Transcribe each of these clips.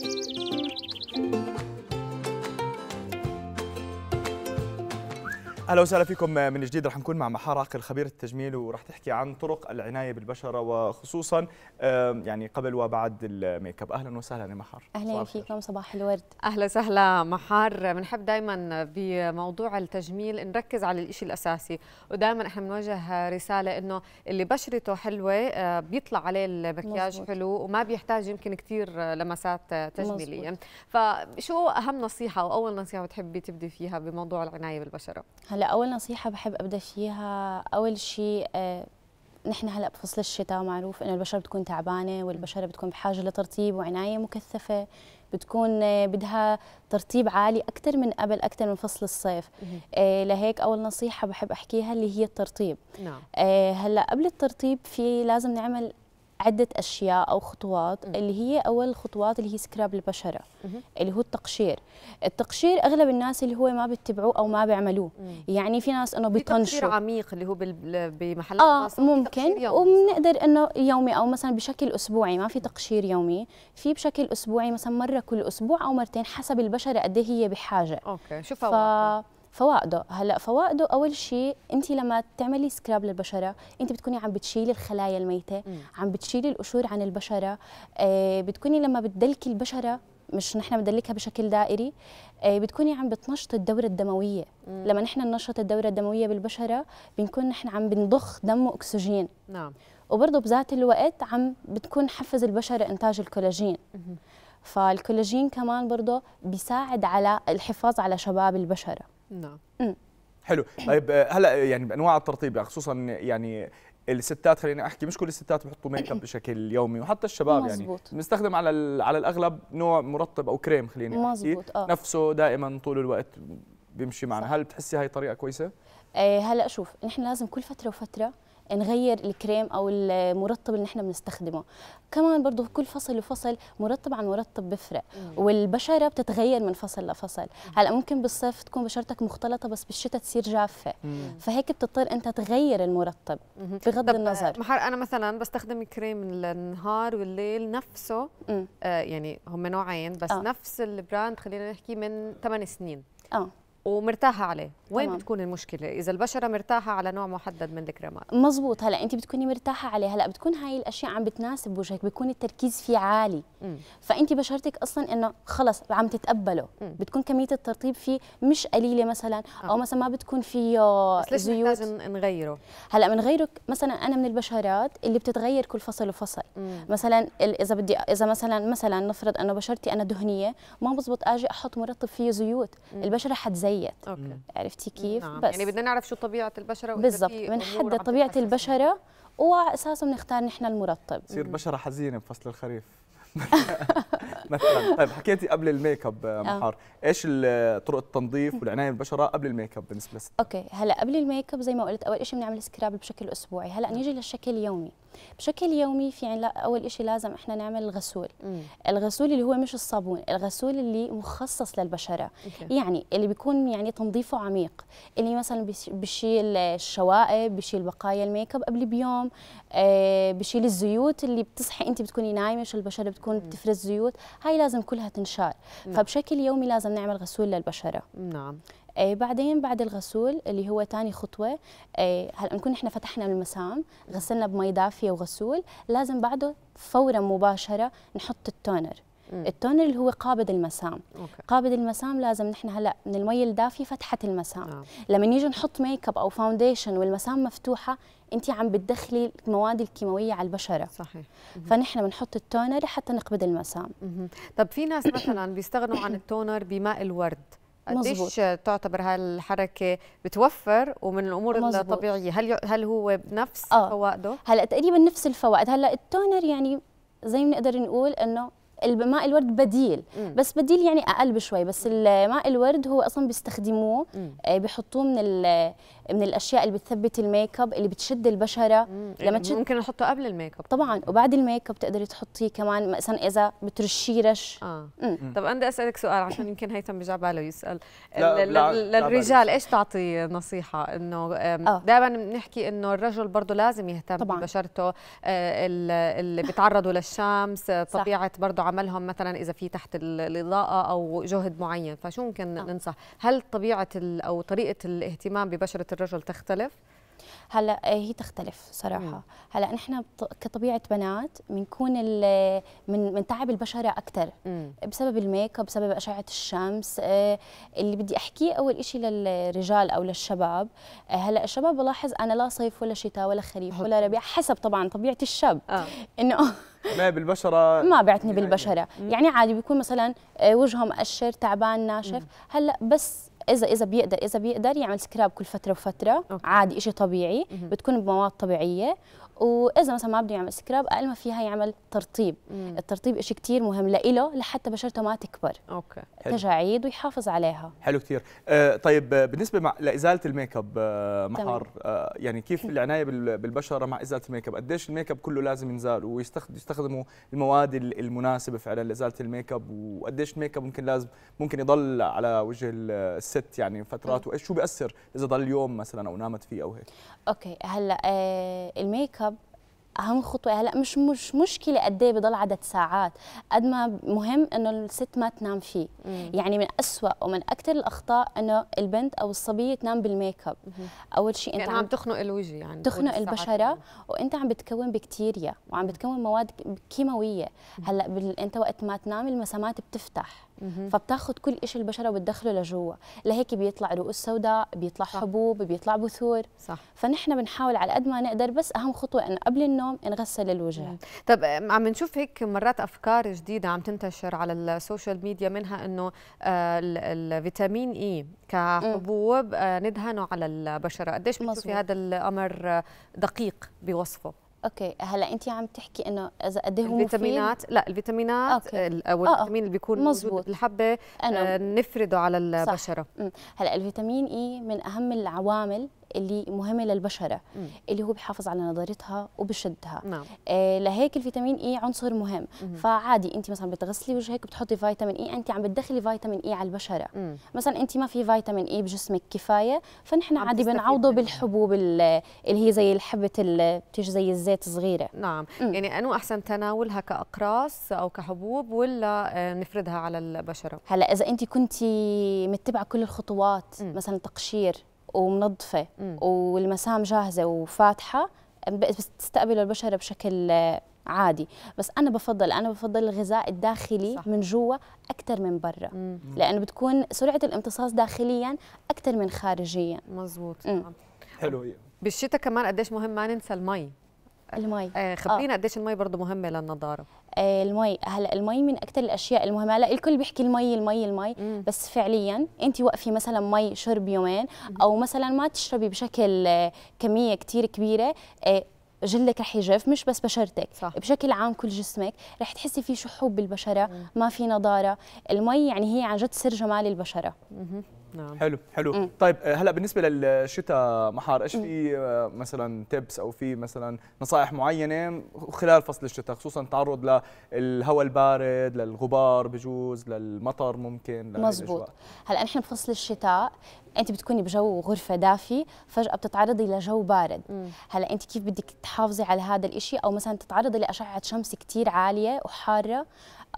thank you اهلا وسهلا فيكم من جديد رح نكون مع محار عاقل خبير التجميل ورح تحكي عن طرق العنايه بالبشره وخصوصا يعني قبل وبعد الميك اب اهلا وسهلا يا محار اهلا فيكم صباح الورد اهلا وسهلا محار بنحب دائما بموضوع التجميل نركز على الشيء الاساسي ودائما احنا بنوجه رساله انه اللي بشرته حلوه آه، بيطلع عليه المكياج مزبوط. حلو وما بيحتاج يمكن كثير لمسات تجميليه مزبوط. فشو اهم نصيحه او اول نصيحه بتحبي تبدي فيها بموضوع العنايه بالبشره هلا اول نصيحه بحب ابدا فيها اول شيء آه، نحن هلا بفصل الشتاء معروف انه البشره بتكون تعبانه والبشره بتكون بحاجه لترطيب وعنايه مكثفه بتكون آه، بدها ترطيب عالي اكثر من قبل اكثر من فصل الصيف آه، لهيك اول نصيحه بحب احكيها اللي هي الترطيب نعم. هلا قبل الترطيب في لازم نعمل عدة أشياء أو خطوات م. اللي هي أول خطوات اللي هي سكراب البشرة م. اللي هو التقشير التقشير أغلب الناس اللي هو ما بتتبعوه أو ما بيعملوه م. يعني في ناس أنه بيطنشوا تقشير عميق اللي هو بمحلات آه ممكن وبنقدر أنه يومي أو مثلا بشكل أسبوعي ما في تقشير يومي في بشكل أسبوعي مثلا مرة كل أسبوع أو مرتين حسب البشرة قد إيه هي بحاجة أوكي شوفها ف... فوائده هلا فوائده اول شيء انت لما تعملي سكراب للبشره انت بتكوني عم بتشيلي الخلايا الميته م. عم بتشيلي القشور عن البشره آه بتكوني لما بتدلكي البشره مش نحن بندلكها بشكل دائري آه بتكوني عم بتنشطي الدوره الدمويه مم. لما نحن ننشط الدوره الدمويه بالبشره بنكون نحن عم بنضخ دم واكسجين نعم وبرضه بذات الوقت عم بتكون حفز البشره انتاج الكولاجين مم. فالكولاجين كمان برضه بيساعد على الحفاظ على شباب البشره نعم حلو طيب آه، هلا آه، يعني بانواع الترطيب يعني خصوصا يعني الستات خليني احكي مش كل الستات بحطوا ميك اب بشكل يومي وحتى الشباب يعني مزبوط. يعني بنستخدم على على الاغلب نوع مرطب او كريم خليني احكي آه. نفسه دائما طول الوقت بيمشي معنا هل بتحسي هاي طريقه كويسه آه، هلا شوف نحن لازم كل فتره وفتره نغير الكريم او المرطب اللي نحن بنستخدمه كمان برضه كل فصل وفصل مرطب عن مرطب بفرق والبشره بتتغير من فصل لفصل هلا ممكن بالصيف تكون بشرتك مختلطه بس بالشتاء تصير جافه فهيك بتضطر انت تغير المرطب بغض النظر محر انا مثلا بستخدم كريم النهار والليل نفسه آه يعني هم نوعين بس آه. نفس البراند خلينا نحكي من 8 سنين اه ومرتاحه عليه وين طبعًا. بتكون المشكله اذا البشره مرتاحه على نوع محدد من الكريمات مزبوط هلا انت بتكوني مرتاحه عليه هلا بتكون هاي الاشياء عم بتناسب وجهك بيكون التركيز فيه عالي م. فانت بشرتك اصلا انه خلص عم تتقبله م. بتكون كميه الترطيب فيه مش قليله مثلا آه. او مثلا ما بتكون فيه بس ليش زيوت لازم نغيره هلا بنغيره مثلا انا من البشرات اللي بتتغير كل فصل وفصل م. مثلا اذا بدي اذا مثلا مثلا نفرض انه بشرتي انا دهنيه ما بزبط اجي احط مرطب فيه زيوت م. البشره حتزين ديت أوكي. عرفتي كيف نعم. بس يعني بدنا نعرف شو طبيعه البشره بالضبط بنحدد طبيعه البشره واساسا بنختار نحن المرطب تصير بشره حزينه بفصل الخريف مثلا طيب حكيتي قبل الميك اب آه، آه. محار ايش آه، طرق التنظيف والعنايه بالبشره قبل الميك اب بالنسبه لك اوكي هلا قبل الميك اب زي ما قلت اول شيء بنعمل سكراب بشكل اسبوعي هلا نعم. نيجي للشكل اليومي بشكل يومي في عنا اول شيء لازم احنا نعمل الغسول مم. الغسول اللي هو مش الصابون الغسول اللي مخصص للبشره مكي. يعني اللي بيكون يعني تنظيفه عميق اللي مثلا بشيل الشوائب بشيل بقايا الميك اب قبل بيوم آه بشيل الزيوت اللي بتصحي انت بتكوني نايمه مش البشره بتكون مم. بتفرز زيوت هاي لازم كلها تنشال مم. فبشكل يومي لازم نعمل غسول للبشره نعم إيه، بعدين بعد الغسول اللي هو ثاني خطوه إيه، هلا نكون احنا فتحنا المسام غسلنا بمي دافيه وغسول لازم بعده فورا مباشره نحط التونر التونر اللي هو قابض المسام أوكي. قابض المسام لازم نحن هلا من المي الدافيه فتحت المسام آه. لما نيجي نحط ميك اب او فاونديشن والمسام مفتوحه انت عم بتدخلي المواد الكيماويه على البشره صحيح فنحن بنحط التونر حتى نقبض المسام مم. طب في ناس مثلا بيستغنوا عن التونر بماء الورد قديش تعتبر هالحركه بتوفر ومن الامور مزبوط. الطبيعيه هل هل هو بنفس آه. فوائده هلا تقريبا نفس الفوائد هلا التونر يعني زي ما نقدر نقول انه ماء الورد بديل مم. بس بديل يعني اقل بشوي بس ماء الورد هو اصلا بيستخدموه آه، بحطوه من من الاشياء اللي بتثبت الميك اب اللي بتشد البشره مم. لما يعني تشد ممكن احطه قبل الميك اب طبعا وبعد الميك اب تقدري تحطيه كمان مثلا اذا بترشيه رش اه مم. طب انا بدي اسالك سؤال عشان يمكن هيثم بيجي على باله يسال للرجال ايش تعطي نصيحه انه آه. دائما بنحكي انه الرجل برضه لازم يهتم طبعاً. ببشرته آه، اللي بيتعرضوا للشمس طبيعه برضه عملهم مثلا اذا في تحت الاضاءه او جهد معين فشو ممكن آه. ننصح هل طبيعه او طريقه الاهتمام ببشره الرجل تختلف؟ هلا آه، هي تختلف صراحه مم. هلا نحن كطبيعه بنات بنكون من من تعب البشره اكثر بسبب الميك اب بسبب اشعه الشمس آه، اللي بدي احكيه اول شيء للرجال او للشباب آه، هلا الشباب بلاحظ انا لا صيف ولا شتاء ولا خريف ولا ربيع حسب طبعا طبيعه الشاب آه. انه ما بالبشره ما بعتني يعني. بالبشره يعني عادي بيكون مثلا وجههم مقشر تعبان ناشف هلا بس اذا اذا بيقدر اذا بيقدر يعمل سكراب كل فتره وفتره أوكي. عادي شيء طبيعي بتكون بمواد طبيعيه واذا مثلا ما بده يعمل سكراب اقل ما فيها يعمل ترطيب مم. الترطيب شيء كثير مهم لإله لحتى بشرته ما تكبر اوكي تجاعيد ويحافظ عليها حلو كثير آه طيب آه، بالنسبه مع لازاله الميك اب آه محار آه يعني كيف العنايه بالبشره مع ازاله الميك اب قديش الميك اب كله لازم ينزال ويستخدموا المواد المناسبه فعلا لازاله الميك اب وقديش الميك اب ممكن لازم ممكن يضل على وجه الست يعني فترات وايش شو بياثر اذا ضل يوم مثلا او نامت فيه او هيك اوكي هلا آه الميك اب اهم خطوه هلا مش مش مشكله قد ايه بضل عدد ساعات قد ما مهم انه الست ما تنام فيه مم. يعني من أسوأ ومن اكثر الاخطاء انه البنت او الصبيه تنام بالميك اب اول شيء انت يعني عم, عم تخنق الوجه يعني تخنق البشره يعني. وانت عم بتكون بكتيريا وعم بتكون مواد كيماويه هلا بال... انت وقت ما تنام المسامات بتفتح فبتاخذ كل شيء البشره وبتدخله لجوا لهيك بيطلع رؤوس سوداء بيطلع صح. حبوب بيطلع بثور صح. فنحن بنحاول على قد ما نقدر بس اهم خطوه انه قبل النوم نغسل الوجه طب عم نشوف هيك مرات افكار جديده عم تنتشر على السوشيال ميديا منها انه آه، الفيتامين اي كحبوب آه، ندهنه على البشره قديش بتشوفي هذا الامر دقيق بوصفه اوكي هلا انت عم تحكي انه اذا قد إيه هو الفيتامينات لا الفيتامينات آه، او آه، آه. الفيتامين اللي بيكون مزبوط الحبه نفرده على البشره صح. هلا الفيتامين اي من اهم العوامل اللي مهمه للبشره مم. اللي هو بحافظ على نضارتها وبشدها نعم. آه لهيك الفيتامين اي عنصر مهم مم. فعادي انت مثلا بتغسلي وجهك بتحطي فيتامين اي انت عم بتدخلي فيتامين اي على البشره مم. مثلا انت ما في فيتامين اي بجسمك كفايه فنحن عادي بنعوضه بالحبوب اللي هي زي الحبه اللي بتيجي زي الزيت صغيره نعم مم. يعني انو احسن تناولها كاقراص او كحبوب ولا آه، نفردها على البشره هلا اذا انت كنت متبعه كل الخطوات مم. مثلا تقشير ومنظفه والمسام جاهزه وفاتحه بتستقبل البشره بشكل عادي بس انا بفضل انا بفضل الغذاء الداخلي صح. من جوا اكثر من برا لانه بتكون سرعه الامتصاص داخليا اكثر من خارجيا مزبوط آه. حلو بالشتاء كمان قديش مهم ما ننسى المي المي آه خبرينا آه. قديش المي برضه مهمه للنضاره آه، المي هلا المي من اكثر الاشياء المهمه هلا الكل بيحكي المي المي المي مم. بس فعليا انت وقفي مثلا مي شرب يومين او مثلا ما تشربي بشكل آه، كميه كثير كبيره آه، جلدك رح يجف مش بس بشرتك صح. بشكل عام كل جسمك رح تحسي في شحوب بالبشره مم. ما في نضاره المي يعني هي عن جد سر جمال البشره مم. نعم. حلو حلو مم. طيب آه، هلا بالنسبه للشتاء محار ايش في آه، مثلا تيبس او في مثلا نصائح معينه خلال فصل الشتاء خصوصا تعرض للهواء البارد للغبار بجوز للمطر ممكن مزبوط هلا نحن بفصل الشتاء انت بتكوني بجو غرفه دافي فجاه بتتعرضي لجو بارد هلا انت كيف بدك تحافظي على هذا الإشي او مثلا تتعرضي لاشعه شمس كثير عاليه وحاره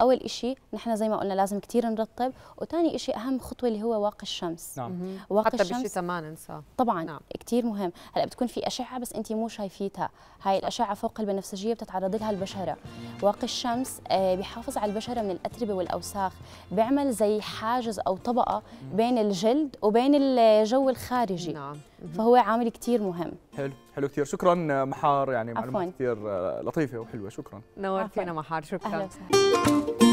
اول إشي نحن زي ما قلنا لازم كثير نرطب وثاني إشي اهم خطوه اللي هو واقي الشمس الشمس نعم. وقت حتى الشمس بالشتاء ما ننساه طبعا نعم. كثير مهم هلا بتكون في اشعه بس انت مو شايفيتها هاي الاشعه فوق البنفسجيه بتتعرض لها البشره واقي الشمس آه، بيحافظ على البشره من الاتربه والاوساخ بيعمل زي حاجز او طبقه بين الجلد وبين الجو الخارجي نعم. فهو عامل كثير مهم حلو حلو كثير شكرا آه، محار يعني معلومات كثير آه، لطيفه وحلوه شكرا نورتينا محار شكرا أهلا.